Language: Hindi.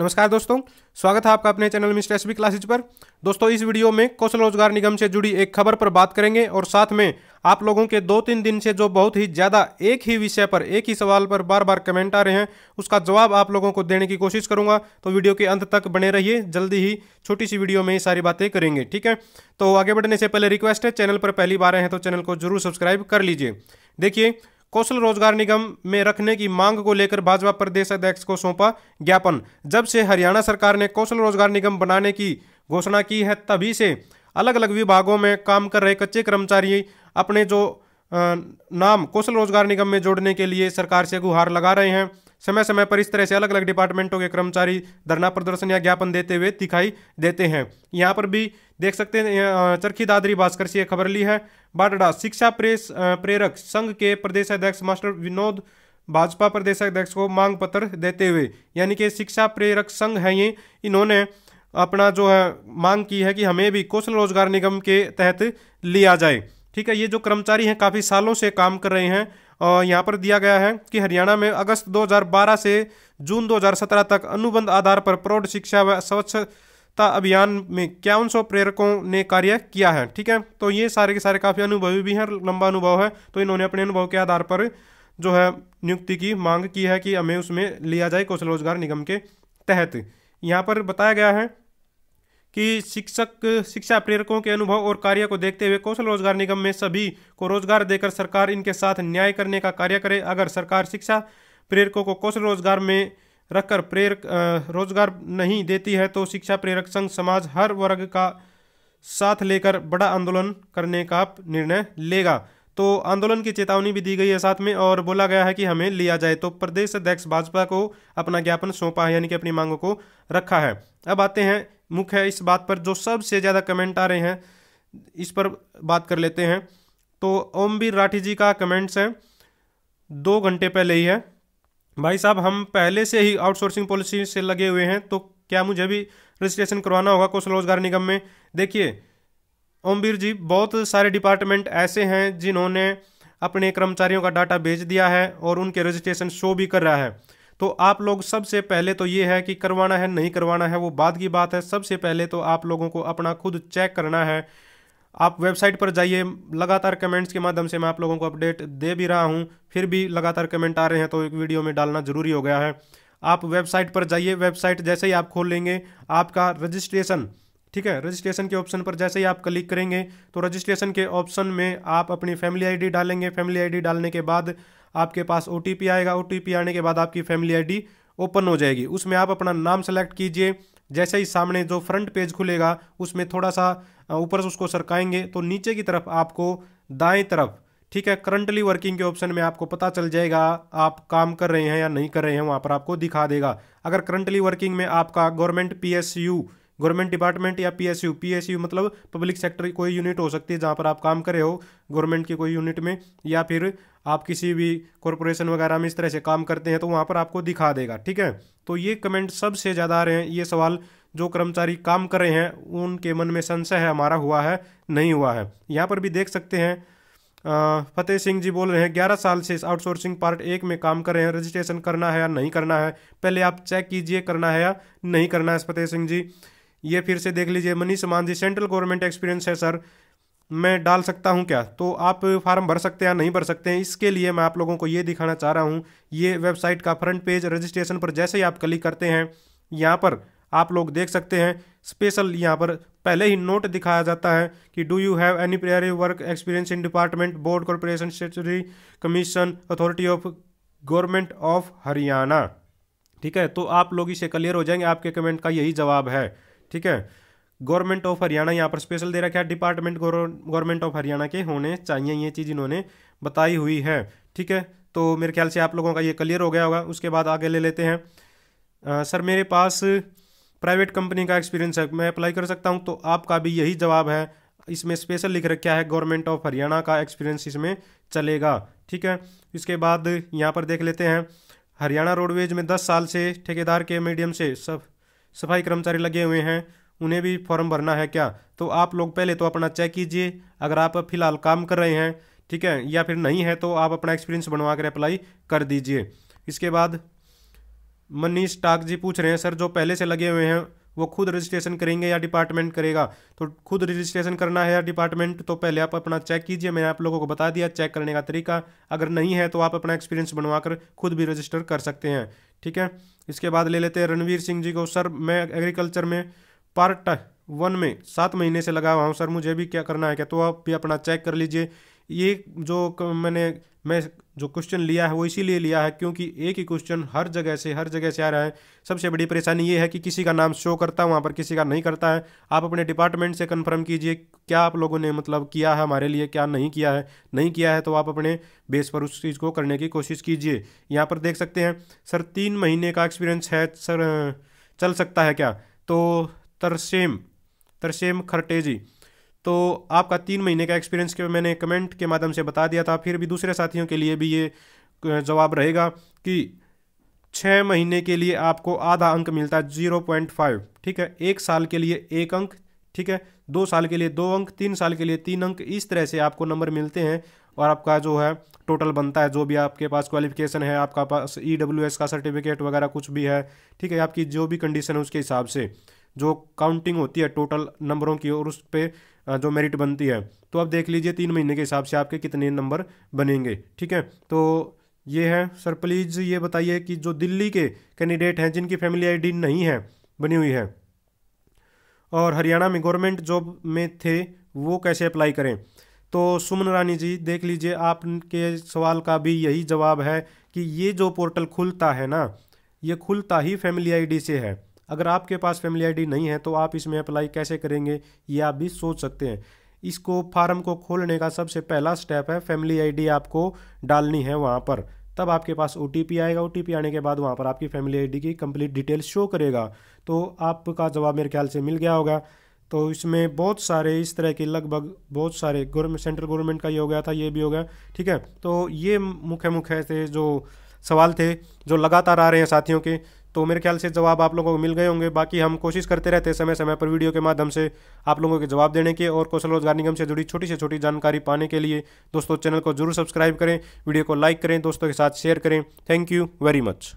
नमस्कार दोस्तों स्वागत है आपका अपने चैनल मिस्टर एस क्लासेज पर दोस्तों इस वीडियो में कौशल रोजगार निगम से जुड़ी एक खबर पर बात करेंगे और साथ में आप लोगों के दो तीन दिन से जो बहुत ही ज़्यादा एक ही विषय पर एक ही सवाल पर बार बार कमेंट आ रहे हैं उसका जवाब आप लोगों को देने की कोशिश करूंगा तो वीडियो के अंत तक बने रहिए जल्दी ही छोटी सी वीडियो में ये सारी बातें करेंगे ठीक है तो आगे बढ़ने से पहले रिक्वेस्ट है चैनल पर पहली बार हैं तो चैनल को जरूर सब्सक्राइब कर लीजिए देखिए कौशल रोजगार निगम में रखने की मांग को लेकर भाजपा प्रदेश अध्यक्ष को सौंपा ज्ञापन जब से हरियाणा सरकार ने कौशल रोजगार निगम बनाने की घोषणा की है तभी से अलग अलग विभागों में काम कर रहे कच्चे कर्मचारी अपने जो नाम कौशल रोजगार निगम में जोड़ने के लिए सरकार से गुहार लगा रहे हैं समय समय पर इस तरह से अलग अलग डिपार्टमेंटों के कर्मचारी धरना प्रदर्शन या ज्ञापन देते हुए दिखाई देते हैं यहाँ पर भी देख सकते हैं चरखी दादरी भास्कर से खबर ली है बाटड़ा शिक्षा प्रेस प्रेरक संघ के प्रदेश अध्यक्ष मास्टर विनोद भाजपा प्रदेश अध्यक्ष को मांग पत्र देते हुए यानी कि शिक्षा प्रेरक संघ हैं ये इन्होंने अपना जो है मांग की है कि हमें भी कौशल रोजगार निगम के तहत लिया जाए ठीक है ये जो कर्मचारी हैं काफ़ी सालों से काम कर रहे हैं और यहाँ पर दिया गया है कि हरियाणा में अगस्त 2012 से जून 2017 तक अनुबंध आधार पर प्रौढ़ शिक्षा व स्वच्छता अभियान में इक्यावन सौ प्रेरकों ने कार्य किया है ठीक है तो ये सारे के सारे काफ़ी अनुभवी भी हैं लंबा अनुभव है तो इन्होंने अपने अनुभव के आधार पर जो है नियुक्ति की मांग की है कि हमें उसमें लिया जाए कौशल रोजगार निगम के तहत यहाँ पर बताया गया है कि शिक्षक शिक्षा प्रेरकों के अनुभव और कार्य को देखते हुए कौशल रोजगार निगम में सभी को रोजगार देकर सरकार इनके साथ न्याय करने का कार्य करे अगर सरकार शिक्षा प्रेरकों को कौशल रोजगार में रखकर प्रेरक रोजगार नहीं देती है तो शिक्षा प्रेरक संघ समाज हर वर्ग का साथ लेकर बड़ा आंदोलन करने का निर्णय लेगा तो आंदोलन की चेतावनी भी दी गई है साथ में और बोला गया है कि हमें लिया जाए तो प्रदेश अध्यक्ष भाजपा को अपना ज्ञापन सौंपा है यानी कि अपनी मांगों को रखा है अब आते हैं मुख्य इस बात पर जो सबसे ज़्यादा कमेंट आ रहे हैं इस पर बात कर लेते हैं तो ओमवीर राठी जी का कमेंट्स है दो घंटे पहले ही है भाई साहब हम पहले से ही आउटसोर्सिंग पॉलिसी से लगे हुए हैं तो क्या मुझे भी रजिस्ट्रेशन करवाना होगा कौशल रोजगार निगम में देखिए ओमबीर जी बहुत सारे डिपार्टमेंट ऐसे हैं जिन्होंने अपने कर्मचारियों का डाटा भेज दिया है और उनके रजिस्ट्रेशन शो भी कर रहा है तो आप लोग सबसे पहले तो ये है कि करवाना है नहीं करवाना है वो बाद की बात है सबसे पहले तो आप लोगों को अपना खुद चेक करना है आप वेबसाइट पर जाइए लगातार कमेंट्स के माध्यम से मैं आप लोगों को अपडेट दे भी रहा हूँ फिर भी लगातार कमेंट आ रहे हैं तो एक वीडियो में डालना ज़रूरी हो गया है आप वेबसाइट पर जाइए वेबसाइट जैसे ही आप खोल लेंगे आपका रजिस्ट्रेशन ठीक है रजिस्ट्रेशन के ऑप्शन पर जैसे ही आप क्लिक करेंगे तो रजिस्ट्रेशन के ऑप्शन में आप अपनी फैमिली आईडी डालेंगे फैमिली आईडी डालने के बाद आपके पास ओ आएगा ओ आने के बाद आपकी फैमिली आई ओपन हो जाएगी उसमें आप अपना नाम सेलेक्ट कीजिए जैसे ही सामने जो फ्रंट पेज खुलेगा उसमें थोड़ा सा ऊपर से उसको सरकाएंगे तो नीचे की तरफ आपको दाएं तरफ ठीक है करंटली वर्किंग के ऑप्शन में आपको पता चल जाएगा आप काम कर रहे हैं या नहीं कर रहे हैं वहाँ पर आपको दिखा देगा अगर करंटली वर्किंग में आपका गवर्नमेंट पी गवर्नमेंट डिपार्टमेंट या पीएसयू पीएसयू मतलब पब्लिक सेक्टर की कोई यूनिट हो सकती है जहाँ पर आप काम कर रहे हो गवर्नमेंट की कोई यूनिट में या फिर आप किसी भी कॉरपोरेशन वगैरह में इस तरह से काम करते हैं तो वहाँ पर आपको दिखा देगा ठीक है तो ये कमेंट सबसे ज़्यादा आ रहे हैं ये सवाल जो कर्मचारी काम कर रहे हैं उनके मन में संशय है हमारा हुआ है नहीं हुआ है यहाँ पर भी देख सकते हैं फतेह सिंह जी बोल रहे हैं ग्यारह साल से आउटसोर्सिंग पार्ट एक में काम कर रहे हैं रजिस्ट्रेशन करना है या नहीं करना है पहले आप चेक कीजिए करना है या नहीं करना है फतेह सिंह जी ये फिर से देख लीजिए Manish Mann ji central government experience है सर मैं डाल सकता हूं क्या तो आप फार्म भर सकते हैं या नहीं भर सकते हैं इसके लिए मैं आप लोगों को ये दिखाना चाह रहा हूं ये वेबसाइट का फ्रंट पेज रजिस्ट्रेशन पर जैसे ही आप क्लिक करते हैं यहाँ पर आप लोग देख सकते हैं स्पेशल यहाँ पर पहले ही नोट दिखाया जाता है कि do you have any prior work experience in department board corporation statutory commission authority of government of Haryana ठीक है तो आप लोग इसे क्लियर हो जाएंगे आपके कमेंट का यही जवाब है ठीक है गवर्नमेंट ऑफ हरियाणा यहाँ पर स्पेशल दे रखा है डिपार्टमेंट गवर्नमेंट ऑफ हरियाणा के होने चाहिए ये चीज़ इन्होंने बताई हुई है ठीक है तो मेरे ख्याल से आप लोगों का ये क्लियर हो गया होगा उसके बाद आगे ले लेते हैं आ, सर मेरे पास प्राइवेट कंपनी का एक्सपीरियंस है मैं अप्लाई कर सकता हूँ तो आपका भी यही जवाब है इसमें स्पेशल लिख रखा है गवर्नमेंट ऑफ हरियाणा का एक्सपीरियंस इसमें चलेगा ठीक है इसके बाद यहाँ पर देख लेते हैं हरियाणा रोडवेज में दस साल से ठेकेदार के मीडियम से सब सफाई कर्मचारी लगे हुए हैं उन्हें भी फॉर्म भरना है क्या तो आप लोग पहले तो अपना चेक कीजिए अगर आप फिलहाल काम कर रहे हैं ठीक है या फिर नहीं है तो आप अपना एक्सपीरियंस बनवा कर अप्लाई कर दीजिए इसके बाद मनीष टाक जी पूछ रहे हैं सर जो पहले से लगे हुए हैं वो खुद रजिस्ट्रेशन करेंगे या डिपार्टमेंट करेगा तो खुद रजिस्ट्रेशन करना है या डिपार्टमेंट तो पहले आप अपना चेक कीजिए मैंने आप लोगों को बता दिया चेक करने का तरीका अगर नहीं है तो आप अपना एक्सपीरियंस बनवा कर खुद भी रजिस्टर कर सकते हैं ठीक है इसके बाद ले लेते हैं रणवीर सिंह जी को सर मैं एग्रीकल्चर में पार्ट वन में सात महीने से लगा हुआ हूँ सर मुझे भी क्या करना है क्या तो आप भी अपना चेक कर लीजिए ये जो मैंने मैं जो क्वेश्चन लिया है वो इसीलिए लिया है क्योंकि एक ही क्वेश्चन हर जगह से हर जगह से आ रहा है सबसे बड़ी परेशानी ये है कि किसी का नाम शो करता है वहाँ पर किसी का नहीं करता है आप अपने डिपार्टमेंट से कंफर्म कीजिए क्या आप लोगों ने मतलब किया है हमारे लिए क्या नहीं किया है नहीं किया है तो आप अपने बेस पर उस चीज़ को करने की कोशिश कीजिए यहाँ पर देख सकते हैं सर तीन महीने का एक्सपीरियंस है सर चल सकता है क्या तो तरसेम तरसेम खरटेजी तो आपका तीन महीने का एक्सपीरियंस के मैंने कमेंट के माध्यम से बता दिया था फिर भी दूसरे साथियों के लिए भी ये जवाब रहेगा कि छः महीने के लिए आपको आधा अंक मिलता है जीरो पॉइंट फाइव ठीक है एक साल के लिए एक अंक ठीक है दो साल के लिए दो अंक तीन साल के लिए तीन अंक इस तरह से आपको नंबर मिलते हैं और आपका जो है टोटल बनता है जो भी आपके पास क्वालिफिकेशन है आपका पास ई e का सर्टिफिकेट वगैरह कुछ भी है ठीक है आपकी जो भी कंडीशन है उसके हिसाब से जो काउंटिंग होती है टोटल नंबरों की और उस पर जो मेरिट बनती है तो आप देख लीजिए तीन महीने के हिसाब से आपके कितने नंबर बनेंगे ठीक है तो ये है सर प्लीज़ ये बताइए कि जो दिल्ली के कैंडिडेट हैं जिनकी फैमिली आईडी नहीं है बनी हुई है और हरियाणा में गवर्नमेंट जॉब में थे वो कैसे अप्लाई करें तो सुमन रानी जी देख लीजिए आपके सवाल का भी यही जवाब है कि ये जो पोर्टल खुलता है ना ये खुलता ही फैमिली आईडी से है अगर आपके पास फैमिली आईडी नहीं है तो आप इसमें अप्लाई कैसे करेंगे ये आप भी सोच सकते हैं इसको फार्म को खोलने का सबसे पहला स्टेप है फैमिली आईडी आपको डालनी है वहाँ पर तब आपके पास ओ आएगा ओ आने के बाद वहाँ पर आपकी फैमिली आई की कंप्लीट डिटेल शो करेगा तो आपका जवाब मेरे ख्याल से मिल गया होगा तो इसमें बहुत सारे इस तरह के लगभग बहुत सारे गवर्नमेंट सेंट्रल गवर्नमेंट का ये हो गया था ये भी हो गया ठीक है तो ये मुख्य मुख्य थे जो सवाल थे जो लगातार आ रहे हैं साथियों के तो मेरे ख्याल से जवाब आप लोगों को मिल गए होंगे बाकी हम कोशिश करते रहते हैं समय समय पर वीडियो के माध्यम से आप लोगों के जवाब देने के और कौशल रोजगार निगम से जुड़ी छोटी से छोटी जानकारी पाने के लिए दोस्तों चैनल को जरूर सब्सक्राइब करें वीडियो को लाइक करें दोस्तों के साथ शेयर करें थैंक यू वेरी मच